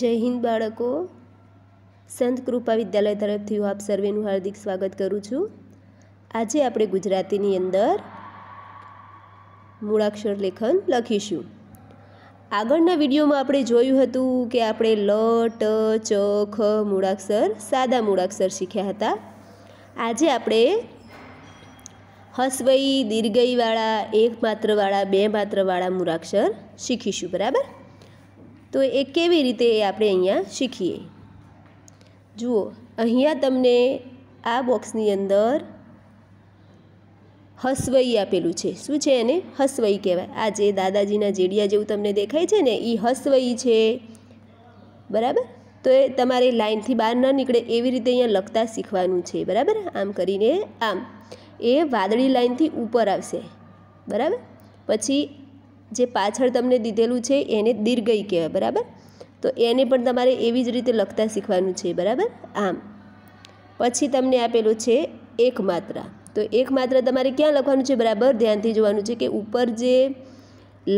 જય હિન્દ બાળકો સંત કૃપા વિદ્યાલય તરફથી હું આપ સર્વેનું હાર્દિક સ્વાગત કરું છું આજે આપણે ગુજરાતીની અંદર મૂળાક્ષર લેખન લખીશું આગળના વિડીયોમાં આપણે જોયું હતું કે આપણે લ ટ ચ ખ મૂળાક્ષર સાદા મૂળાક્ષર શીખ્યા હતા આજે આપણે હસવઈ દીર્ઘઈવાળા એક માત્રવાળા બે માત્રવાળા મૂળાક્ષર શીખીશું બરાબર તો એ કેવી રીતે એ આપણે અહીંયા શીખીએ જુઓ અહીંયા તમને આ બોક્સની અંદર હસવઈ આપેલું છે શું છે એને હસવઈ કહેવાય આ જે દાદાજીના જેડિયા જેવું તમને દેખાય છે ને એ હસવઈ છે બરાબર તો એ તમારે લાઇનથી બહાર ન નીકળે એવી રીતે અહીંયા લખતા શીખવાનું છે બરાબર આમ કરીને આમ એ વાદળી લાઇનથી ઉપર આવશે બરાબર પછી જે પાછળ તમને દીધેલું છે એને દીર્ઘઈ કહેવાય બરાબર તો એને પણ તમારે એવી જ રીતે લખતા શીખવાનું છે બરાબર આમ પછી તમને આપેલું છે એક માત્રા તો એક માત્રા તમારે ક્યાં લખવાનું છે બરાબર ધ્યાનથી જોવાનું છે કે ઉપર જે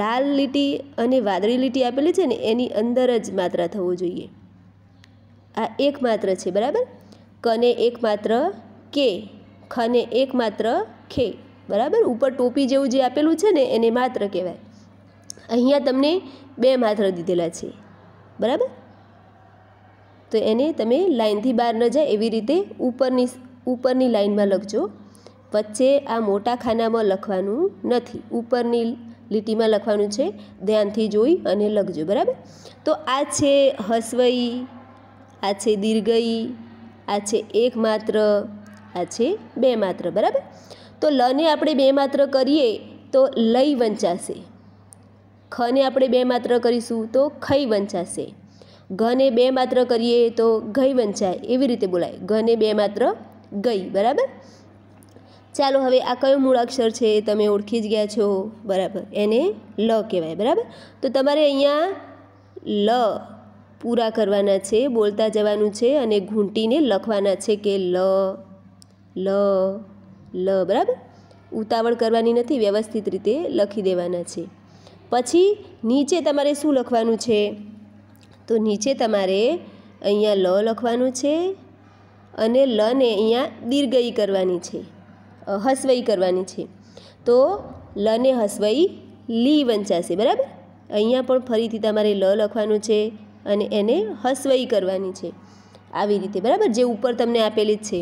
લાલ લીટી અને વાદળી લીટી આપેલી છે ને એની અંદર જ માત્રા થવો જોઈએ આ એક માત્ર છે બરાબર કને એક માત્ર કે ખને એક માત્ર ખે બરાબર ઉપર ટોપી જેવું જે આપેલું છે ને એને માત્ર કહેવાય અહીંયા તમને બે માત્ર દીધેલા છે બરાબર તો એને તમે લાઇનથી બહાર ન જાય એવી રીતે ઉપરની ઉપરની લાઇનમાં લખજો વચ્ચે આ મોટા ખાનામાં લખવાનું નથી ઉપરની લીટીમાં લખવાનું છે ધ્યાનથી જોઈ અને લખજો બરાબર તો આ છે હસવઈ આ છે દીર્ઘઈ આ છે એક માત્ર આ છે બે માત્ર બરાબર તો લને આપણે બે માત્ર કરીએ તો લઈ વંચાશે ખને આપણે બે માત્ર કરીશું તો ખઈ વંચાશે ઘને બે માત્ર કરીએ તો ગઈ વંચાય એવી રીતે બોલાય ઘને બે માત્ર ગઈ બરાબર ચાલો હવે આ કયો મૂળાક્ષર છે તમે ઓળખી જ ગયા છો બરાબર એને લ કહેવાય બરાબર તો તમારે અહીંયા લ પૂરા કરવાના છે બોલતા જવાનું છે અને ઘૂંટીને લખવાના છે કે લ લ લ બરાબર ઉતાવળ કરવાની નથી વ્યવસ્થિત રીતે લખી દેવાના છે પછી નીચે તમારે શું લખવાનું છે તો નીચે તમારે અહીંયા લ લખવાનું છે અને લને અહીંયા દીર્ઘઈ કરવાની છે હસવઈ કરવાની છે તો લને હસવઈ લી વંચાશે બરાબર અહીંયા પણ ફરીથી તમારે લ લખવાનું છે અને એને હસવઈ કરવાની છે આવી રીતે બરાબર જે ઉપર તમને આપેલી જ છે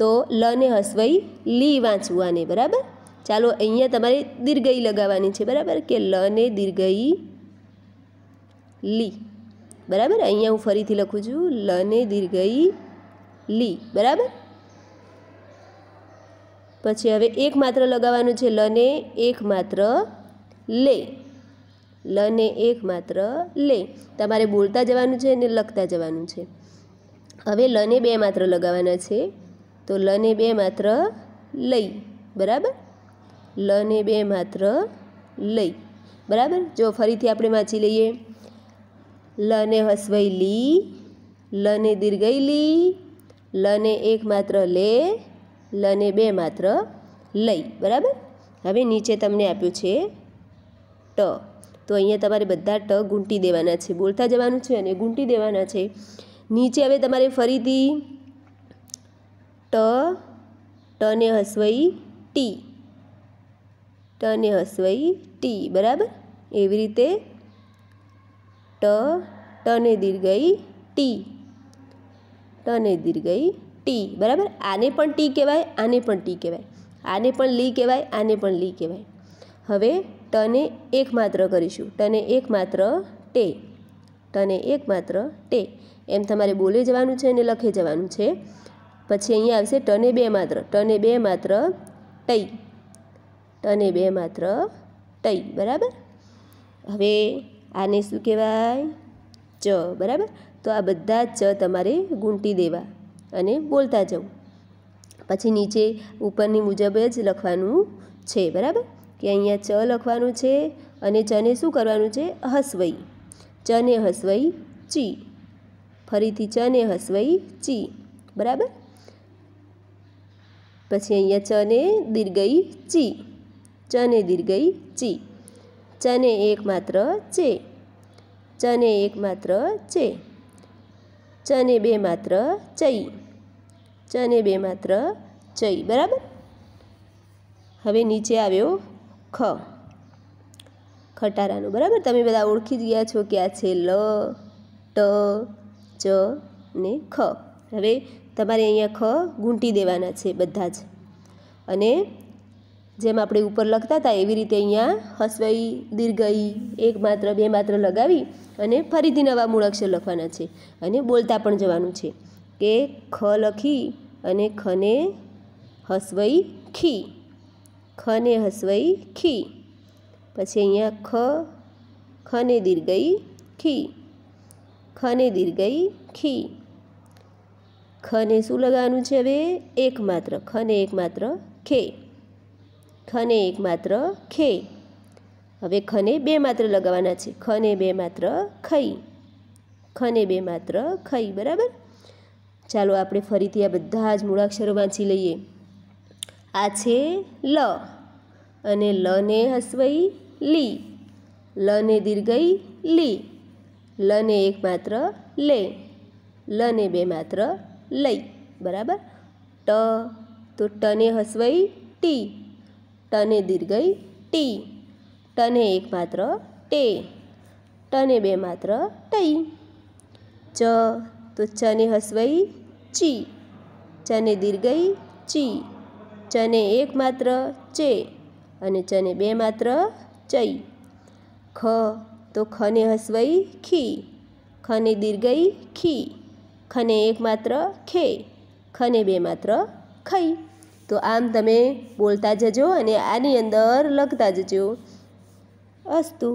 તો લને હસવઈ લી વાંચવું આને બરાબર ચાલો અહીંયા તમારે દીર્ઘઈ લગાવવાની છે બરાબર કે લ ને દીર્ઘઈ લી બરાબર અહીંયા હું ફરીથી લખું છું લ ને દીર્ઘઈ લી બરાબર પછી હવે એક માત્ર લગાવવાનું છે લને ને એક માત્ર લે લને ને એક માત્ર લે તમારે બોલતા જવાનું છે અને લખતા જવાનું છે હવે લને બે માત્ર લગાવવાના છે તો લને બે માત્ર લઈ બરાબર લ ને બે માત્ર લઈ બરાબર જો ફરીથી આપણે વાંચી લઈએ લ ને હસવાઈ લી લ ને દીર્ઘઈ લી લ ને એક માત્ર લે લ ને બે માત્ર લઈ બરાબર હવે નીચે તમને આપ્યું છે ટ તો અહીંયા તમારે બધા ટ ગુંટી દેવાના છે બોલતા જવાનું છે અને ગુંટી દેવાના છે નીચે હવે તમારે ફરીથી ટ ટને હસવઈ ટી ટ ને હસવઈ ટી બરાબર એવી રીતે ટ ટને દીર્ઘઈ ટી ટને દીર્ઘઈ ટી બરાબર આને પણ ટી કહેવાય આને પણ ટી કહેવાય આને પણ લી કહેવાય આને પણ લી કહેવાય હવે ટને એકમાત્ર કરીશું ટને એકમાત્ર ટે ટને એકમાત્ર ટે એમ તમારે બોલે જવાનું છે અને લખે જવાનું છે પછી અહીંયા આવશે ટને બે માત્ર ટને બે માત્ર ટઈ અને બે માત્ર ટઈ બરાબર હવે આને શું કહેવાય ચ બરાબર તો આ બધા ચ તમારે ગુંટી દેવા અને બોલતા જવું પછી નીચે ઉપરની મુજબ જ લખવાનું છે બરાબર કે અહીંયા ચ લખવાનું છે અને ચને શું કરવાનું છે હસવઈ ચને હસવઈ ચી ફરીથી ચને હસવઈ ચી બરાબર પછી અહીંયા ચને દીર્ઘઈ ચી ચને દીર્ઘઈ ચી ચને એકમાત્ર ચે ચને એકમાત્ર ચે ચને બે માત્ર ચઈ ચને બે માત્ર ચઈ બરાબર હવે નીચે આવ્યો ખ ખટારાનું બરાબર તમે બધા ઓળખી જ ગયા છો કે આ છે લ ટ ચ ને ખ હવે તમારે અહીંયા ખ ઘૂંટી દેવાના છે બધા જ અને જેમ આપણે ઉપર લખતા હતા એવી રીતે અહીંયા હસવઈ દીર્ઘઈ એક માત્ર બે માત્ર લગાવી અને ફરીથી નવા મૂળાક્ષર લખવાના છે અને બોલતા પણ જવાનું છે કે ખ લખી અને ખને હસવઈ ખી ખને હસવઈ ખી પછી અહીંયા ખ ખને દીર્ઘઈ ખી ખને દીર્ઘઈ ખી ખને શું લગાવવાનું છે હવે એકમાત્ર ખને એકમાત્ર ખે ખને એક માત્ર ખે હવે ખને બે માત્ર લગાવવાના છે ખને બે માત્ર ખઈ ખને બે માત્ર ખઈ બરાબર ચાલો આપણે ફરીથી આ બધા જ મૂળાક્ષરો વાંચી લઈએ આ છે લ અને લ ને હસવઈ લી લને દીર્ઘઈ લી લને એક માત્ર લે લને બે માત્ર લઈ બરાબર ટ તો ટને હસવઈ ટી ટને દીર્ઘઈ ટી ટને એક માત્ર ટે ટને બે માત્ર ટઈ ચ તો ચને હસવઈ ચી ચને દીર્ઘઈ ચી ચને એક માત્ર ચે અને ચને બે માત્ર ચઈ ખ તો ખને હસવઈ ખી ખને દીર્ઘઈ ખી ખને એક માત્ર ખે ખને બે માત્ર ખઈ તો આમ તમે બોલતા જજો અને આની અંદર લખતા જજો અસ્તુ